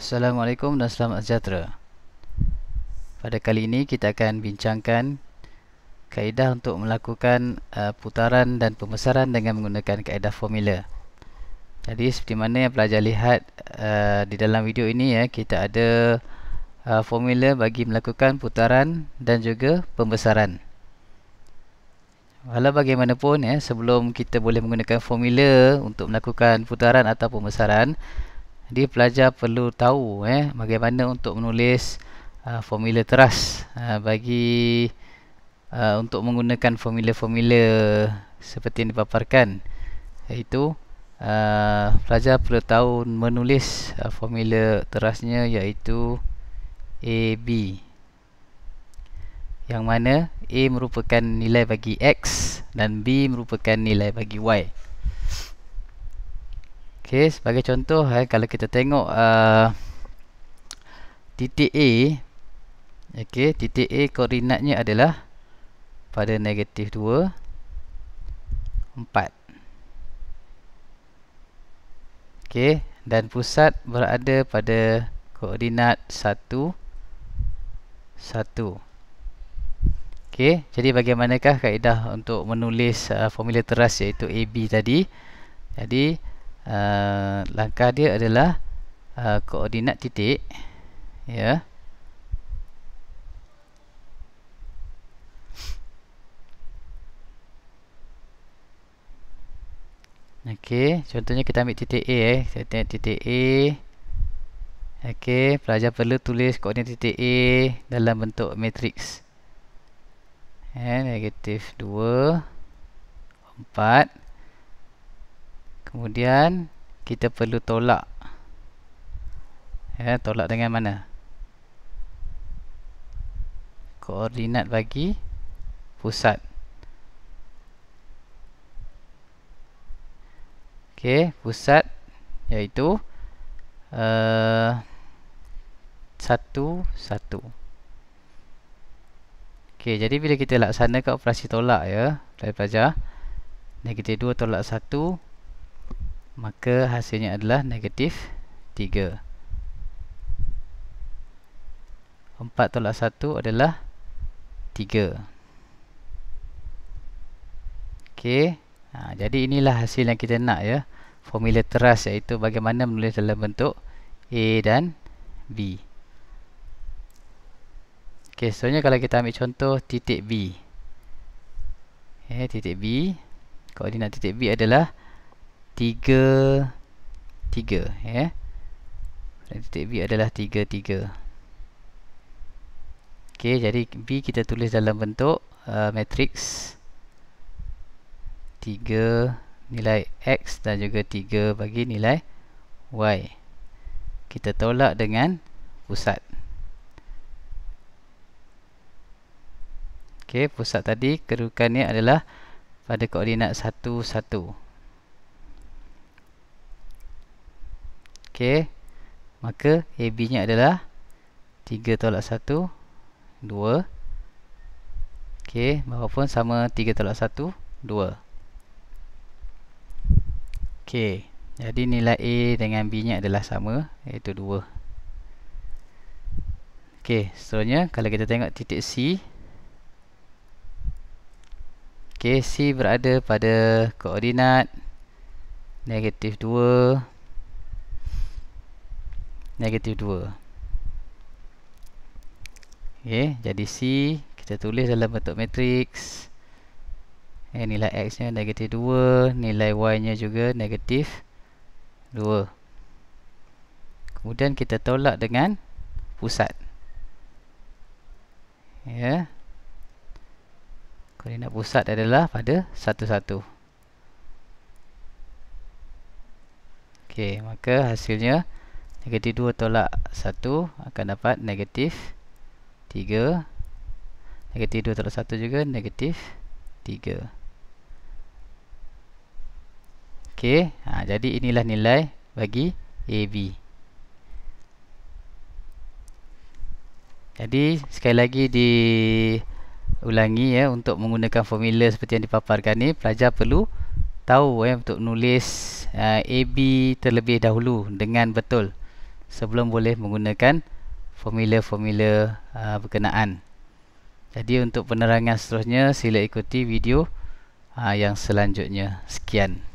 Assalamualaikum dan selamat sejahtera. Pada kali ini kita akan bincangkan kaedah untuk melakukan uh, putaran dan pembesaran dengan menggunakan kaedah formula. Jadi seperti mana yang pelajar lihat uh, di dalam video ini ya, kita ada uh, formula bagi melakukan putaran dan juga pembesaran. Walau bagaimanapun ya, sebelum kita boleh menggunakan formula untuk melakukan putaran atau pembesaran, jadi pelajar perlu tahu eh bagaimana untuk menulis uh, formula teras uh, bagi uh, untuk menggunakan formula-formula seperti yang dipaparkan iaitu uh, pelajar perlu tahu menulis uh, formula terasnya iaitu AB yang mana A merupakan nilai bagi X dan B merupakan nilai bagi Y. Okey, sebagai contoh eh, kalau kita tengok uh, titik A okey, titik A koordinatnya adalah pada negatif 2 4 okey, dan pusat berada pada koordinat 1 1 okey, jadi bagaimanakah kaedah untuk menulis uh, formula teras iaitu AB tadi jadi Eh, langkah dia adalah uh, koordinat titik ya okey contohnya kita ambil titik A eh kita tengok titik A okey pelajar perlu tulis koordinat titik A dalam bentuk matriks eh negatif 2 4 kemudian kita perlu tolak ya tolak dengan mana koordinat bagi pusat okey pusat iaitu eh, satu uh, satu Okey, jadi bila kita laksanakan operasi tolak ya, pelajar-pelajar, negatif 2 tolak maka hasilnya adalah negatif 3 4 tolak 1 adalah 3 ok ha, jadi inilah hasil yang kita nak ya formula teras iaitu bagaimana menulis dalam bentuk A dan B ok soalnya kalau kita ambil contoh titik B eh, titik B koordinat titik B adalah tiga tiga ya yeah. titik B adalah tiga tiga ok jadi B kita tulis dalam bentuk uh, matrix tiga nilai X dan juga tiga bagi nilai Y kita tolak dengan pusat ok pusat tadi kedudukannya adalah pada koordinat satu, satu. Okey. Maka AB nya adalah 3 tolak 1 2 Okey, bawah pun sama 3 tolak 1 2 Okey, jadi nilai A dengan B nya adalah sama iaitu 2 Okey, seterusnya kalau kita tengok titik C Okey, C berada pada koordinat negatif 2 negatif 2 Okay, jadi C kita tulis dalam bentuk matrix eh, nilai X nya negatif 2, nilai Y nya juga negatif 2 kemudian kita tolak dengan pusat ya yeah. koordinat pusat adalah pada satu satu. ok, maka hasilnya Negatif 2 tolak 1 akan dapat negatif 3. Negatif 2 tolak 1 juga negatif 3. Okey, ha, jadi inilah nilai bagi AB. Jadi sekali lagi diulangi ya untuk menggunakan formula seperti yang dipaparkan ni pelajar perlu tahu ya untuk menulis uh, eh, AB terlebih dahulu dengan betul sebelum boleh menggunakan formula-formula uh, berkenaan. Jadi untuk penerangan seterusnya sila ikuti video uh, yang selanjutnya. Sekian.